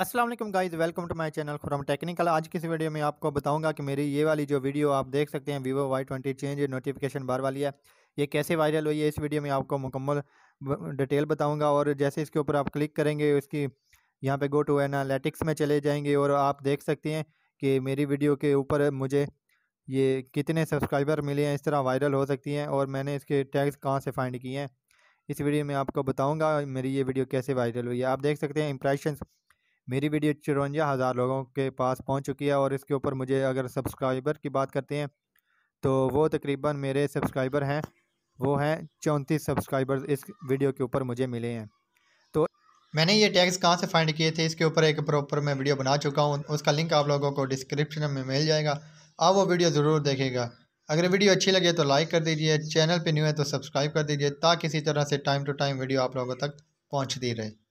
Aslam guys welcome to my channel Khurram technical आज की इस वीडियो में आपको बताऊंगा कि मेरी ये वाली जो वीडियो आप देख सकते हैं Vivo Y twenty change notification bar वाली है ये कैसे वायरल हुई है इस वीडियो में आपको मुकम्मल डिटेल बताऊंगा और जैसे इसके ऊपर आप क्लिक करेंगे उसकी यहाँ पे गो टू एनालिटिक्स में चले जाएंगे और आप देख सकते हैं कि मेरी वीडियो के ऊपर मुझे ये कितने सब्सक्राइबर मिले हैं इस तरह वायरल हो सकती हैं और मैंने इसके टैग्स कहाँ से फाइंड किए हैं इस वीडियो में आपको बताऊँगा मेरी ये वीडियो कैसे वायरल हुई है आप देख सकते हैं इंप्रेशंस मेरी वीडियो चौवंजा हज़ार लोगों के पास पहुंच चुकी है और इसके ऊपर मुझे अगर सब्सक्राइबर की बात करते हैं तो वो तकरीबन मेरे सब्सक्राइबर हैं वो हैं चौंतीस सब्सक्राइबर्स इस वीडियो के ऊपर मुझे मिले हैं तो मैंने ये टैग्स कहाँ से फाइंड किए थे इसके ऊपर एक प्रॉपर मैं वीडियो बना चुका हूँ उसका लिंक आप लोगों को डिस्क्रिप्शन में मिल जाएगा आप वो वीडियो ज़रूर देखेगा अगर वीडियो अच्छी लगे तो लाइक कर दीजिए चैनल पर न्यू है तो सब्सक्राइब कर दीजिए ताकि इसी तरह से टाइम टू टाइम वीडियो आप लोगों तक पहुँचती रहे